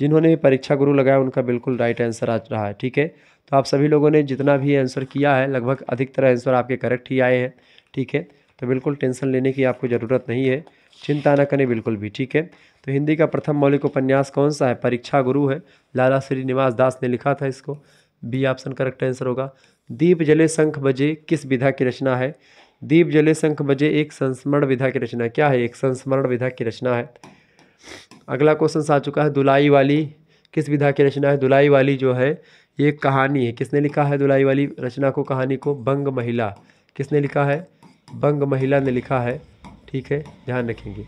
जिन्होंने भी परीक्षा गुरु लगाया उनका बिल्कुल राइट आंसर आ रहा है ठीक है तो आप सभी लोगों ने जितना भी आंसर किया है लगभग अधिकतर आंसर आपके करेक्ट ही आए हैं ठीक है तो बिल्कुल टेंशन लेने की आपको ज़रूरत नहीं है चिंता ना करें बिल्कुल भी ठीक है तो हिंदी का प्रथम मौलिक उपन्यास कौन सा है परीक्षा गुरु है लाला श्रीनिवास दास ने लिखा था इसको बी ऑप्शन करेक्ट आंसर होगा दीप जले शंख बजे किस विधा की रचना है दीप जले शंख बजे एक संस्मरण विधा की रचना क्या है एक संस्मरण विधा की रचना है अगला क्वेश्चन आ चुका है दुलाई वाली किस विधा की रचना है दुलाई वाली जो है ये कहानी है किसने लिखा है दुलाई वाली रचना को कहानी को बंग महिला किसने लिखा है बंग महिला ने लिखा है ठीक है ध्यान रखेंगे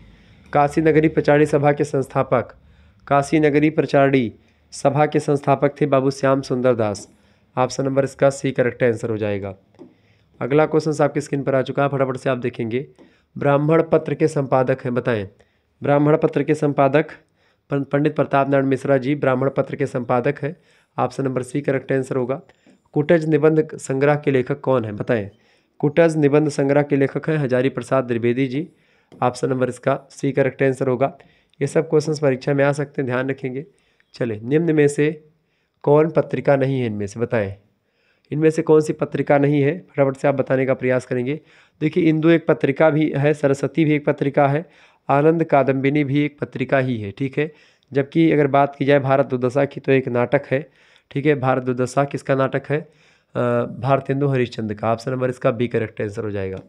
काशी नगरी प्रचारी सभा के संस्थापक काशी नगरी प्रचारी सभा के संस्थापक थे बाबू श्याम सुंदर दास ऑप्शन नंबर इसका सी करेक्ट आंसर हो जाएगा अगला क्वेश्चन आपकी स्क्रीन पर आ चुका है फटाफट से आप देखेंगे ब्राह्मण पत्र के संपादक हैं बताएं ब्राह्मण पत्र के संपादक पंडित प्रताप नारायण मिश्रा जी ब्राह्मण पत्र के संपादक हैं option number C correct answer होगा कुटज निबंध संग्रह के लेखक कौन है बताएं कुटज निबंध संग्रह के लेखक हैं हजारी प्रसाद द्विवेदी जी ऑप्शन नंबर इसका सी करेक्ट आंसर होगा ये सब क्वेश्चंस परीक्षा में आ सकते हैं ध्यान रखेंगे चले निम्न में से कौन पत्रिका नहीं है इनमें से बताएं इनमें से कौन सी पत्रिका नहीं है फटाफट से आप बताने का प्रयास करेंगे देखिए इंदु एक पत्रिका भी है सरस्वती भी एक पत्रिका है आनंद कादम्बिनी भी एक पत्रिका ही है ठीक है जबकि अगर बात की जाए भारत दुर्दशा की तो एक नाटक है ठीक है भारत दुर्दशा किसका नाटक है भारतेंदु हरिश्चंद्र का ऑप्शन नंबर इसका बी करेक्ट आंसर हो जाएगा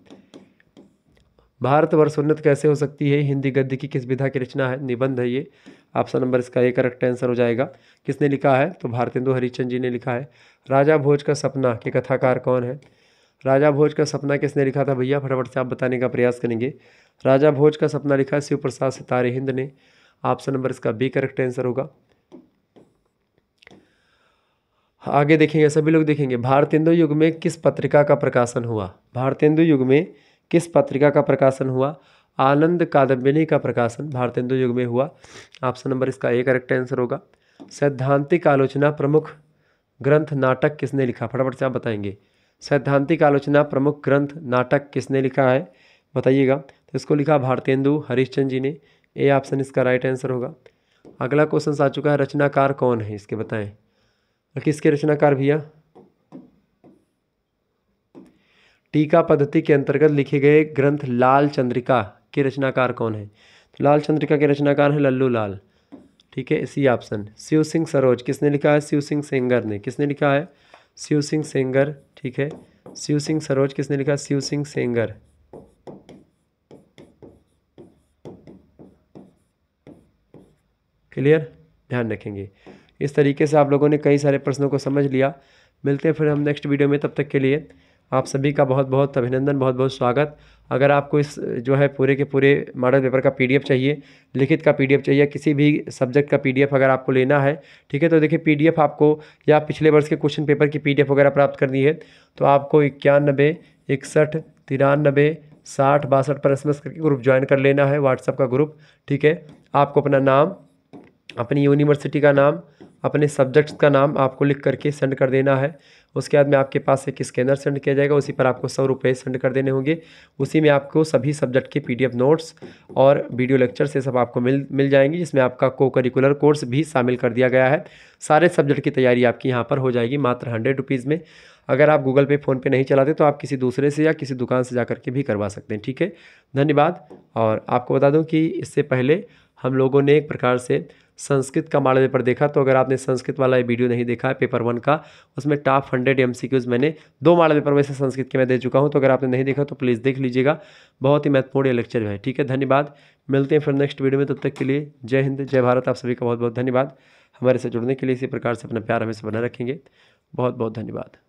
भारतवर्ष उन्नत कैसे हो सकती है हिंदी गद्य की किस विधा की रचना है निबंध है ये ऑप्शन नंबर इसका एक करेक्ट आंसर हो जाएगा किसने लिखा है तो भारतेंदु हरिचंद जी ने लिखा है राजा भोज का सपना के कथाकार कौन है राजा भोज का सपना किसने लिखा था भैया फटाफट से आप बताने का प्रयास करेंगे राजा भोज का सपना लिखा शिव प्रसाद सितारे हिंद ने ऑप्शन नंबर इसका बी करेक्ट आंसर होगा आगे देखेंगे सभी लोग देखेंगे भारतेंदु युग में किस पत्रिका का प्रकाशन हुआ भारतेंदु युग में किस पत्रिका का प्रकाशन हुआ आनंद कादम्बिनी का प्रकाशन भारतेंदु युग में हुआ ऑप्शन नंबर इसका ए करेक्ट आंसर होगा सैद्धांतिक आलोचना प्रमुख ग्रंथ नाटक किसने लिखा फटाफट से आप बताएंगे सैद्धांतिक आलोचना प्रमुख ग्रंथ नाटक किसने लिखा है बताइएगा तो इसको लिखा भारतेंदु हरिश्चंद जी ने ए ऑप्शन इसका राइट आंसर होगा अगला क्वेश्चन आ चुका है रचनाकार कौन है इसके बताएं और किसके रचनाकार भैया टीका पद्धति के अंतर्गत लिखे गए ग्रंथ लाल चंद्रिका के रचनाकार कौन है तो लाल चंद्रिका के रचनाकार हैं लल्लू लाल ठीक है इसी ऑप्शन शिव सिंह सरोज किसने लिखा है शिव सिंह सेंगर ने किसने लिखा है शिव सिंह सेंगर ठीक है शिव सिंह सरोज किसने लिखा शिव सिंह सेंगर क्लियर ध्यान रखेंगे इस तरीके से आप लोगों ने कई सारे प्रश्नों को समझ लिया मिलते हैं फिर हम नेक्स्ट वीडियो में तब तक के लिए आप सभी का बहुत बहुत अभिनंदन बहुत बहुत स्वागत अगर आपको इस जो है पूरे के पूरे मॉडल पेपर का पीडीएफ चाहिए लिखित का पीडीएफ चाहिए किसी भी सब्जेक्ट का पीडीएफ अगर आपको लेना है ठीक है तो देखिए पीडीएफ आपको या पिछले वर्ष के क्वेश्चन पेपर की पीडीएफ वगैरह प्राप्त करनी है तो आपको इक्यानबे इकसठ तिरानबे साठ बासठ पर एस करके ग्रुप ज्वाइन कर लेना है व्हाट्सअप का ग्रुप ठीक है आपको अपना नाम अपनी यूनिवर्सिटी का नाम अपने सब्जेक्ट्स का नाम आपको लिख करके सेंड कर देना है उसके बाद में आपके पास एक स्कैनर सेंड किया जाएगा उसी पर आपको सौ रुपये सेंड कर देने होंगे उसी में आपको सभी सब्जेक्ट के पीडीएफ नोट्स और वीडियो लेक्चर से सब आपको मिल मिल जाएंगे जिसमें आपका को करिकुलर कोर्स भी शामिल कर दिया गया है सारे सब्जेक्ट की तैयारी आपकी यहाँ पर हो जाएगी मात्र हंड्रेड रुपीज़ में अगर आप गूगल पे फ़ोन पे नहीं चलाते तो आप किसी दूसरे से या किसी दुकान से जा के भी करवा सकते हैं ठीक है धन्यवाद और आपको बता दूं कि इससे पहले हम लोगों ने एक प्रकार से संस्कृत का मॉडल पेपर देखा तो अगर आपने संस्कृत वाला वीडियो नहीं देखा है पेपर वन का उसमें टॉप हंड्रेड एम मैंने दो मॉडल पेपर में से संस्कृत के मैं दे चुका हूँ तो अगर आपने नहीं देखा तो प्लीज़ देख लीजिएगा बहुत ही महत्वपूर्ण लेक्चर है ठीक है धन्यवाद मिलते हैं फिर नेक्स्ट वीडियो में तब तक के लिए जय हिंद जय भारत आप सभी का बहुत बहुत धन्यवाद हमारे से जुड़ने के लिए इसी प्रकार से अपना प्यार हमेशा बना रखेंगे बहुत बहुत धन्यवाद